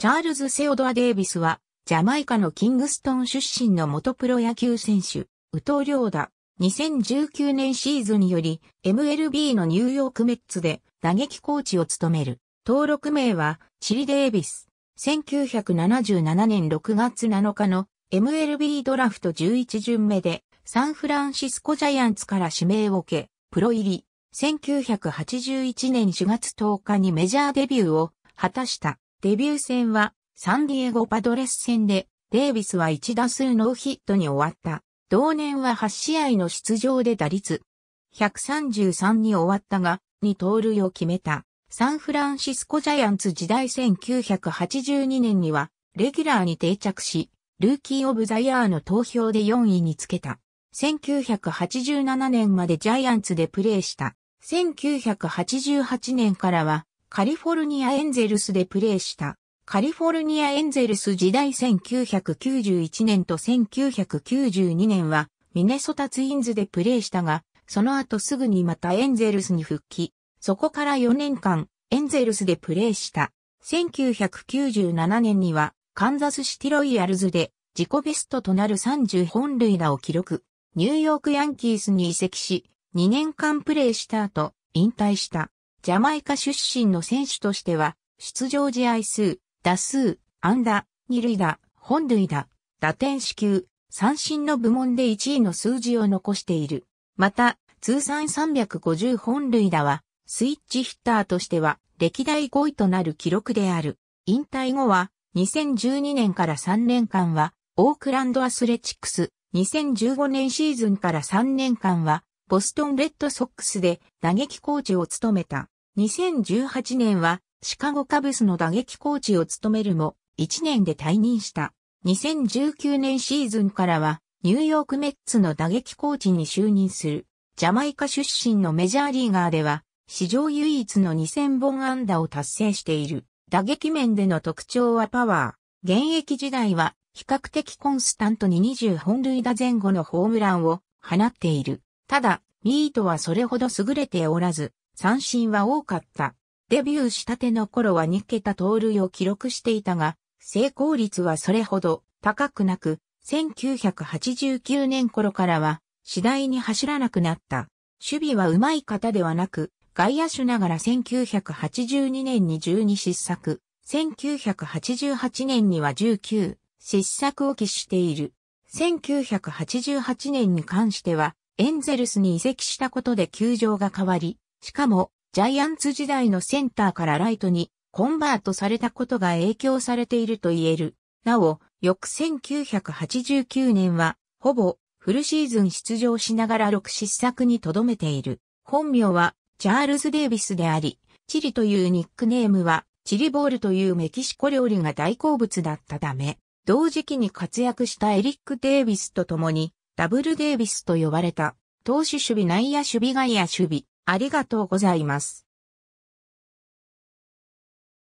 チャールズ・セオドア・デイビスは、ジャマイカのキングストン出身の元プロ野球選手、宇藤良太。2019年シーズンにより、MLB のニューヨークメッツで打撃コーチを務める。登録名は、チリ・デイビス。1977年6月7日の MLB ドラフト11巡目で、サンフランシスコジャイアンツから指名を受け、プロ入り。1981年4月10日にメジャーデビューを果たした。デビュー戦はサンディエゴパドレス戦でデイビスは1打数ノーヒットに終わった。同年は8試合の出場で打率133に終わったが2盗塁を決めた。サンフランシスコジャイアンツ時代1982年にはレギュラーに定着し、ルーキー・オブ・ザ・イヤーの投票で4位につけた。1987年までジャイアンツでプレーした。1988年からはカリフォルニアエンゼルスでプレーした。カリフォルニアエンゼルス時代1991年と1992年はミネソタツインズでプレーしたが、その後すぐにまたエンゼルスに復帰。そこから4年間、エンゼルスでプレーした。1997年には、カンザスシティロイヤルズで、自己ベストとなる30本塁打を記録。ニューヨークヤンキースに移籍し、2年間プレーした後、引退した。ジャマイカ出身の選手としては、出場試合数、打数、安打、二塁打、本塁打、打点支給、三振の部門で1位の数字を残している。また、通算350本塁打は、スイッチヒッターとしては歴代5位となる記録である。引退後は、2012年から3年間は、オークランドアスレチックス、2015年シーズンから3年間は、ボストンレッドソックスで打撃コーチを務めた。2018年はシカゴカブスの打撃コーチを務めるも、1年で退任した。2019年シーズンからは、ニューヨークメッツの打撃コーチに就任する。ジャマイカ出身のメジャーリーガーでは、史上唯一の2000本安打を達成している。打撃面での特徴はパワー。現役時代は、比較的コンスタントに20本塁打前後のホームランを放っている。ただ、ミートはそれほど優れておらず、三振は多かった。デビューしたての頃は2桁盗塁を記録していたが、成功率はそれほど高くなく、1989年頃からは次第に走らなくなった。守備は上手い方ではなく、外野手ながら1982年に12失策、1988年には19失策を喫している。1988年に関しては、エンゼルスに移籍したことで球場が変わり、しかも、ジャイアンツ時代のセンターからライトにコンバートされたことが影響されていると言える。なお、翌1989年は、ほぼフルシーズン出場しながら6失策にとどめている。本名はチャールズ・デイビスであり、チリというニックネームは、チリボールというメキシコ料理が大好物だったため、同時期に活躍したエリック・デイビスと共に、ダブル・デイビスと呼ばれた、投手守備内野守備外野守備、ありがとうございます。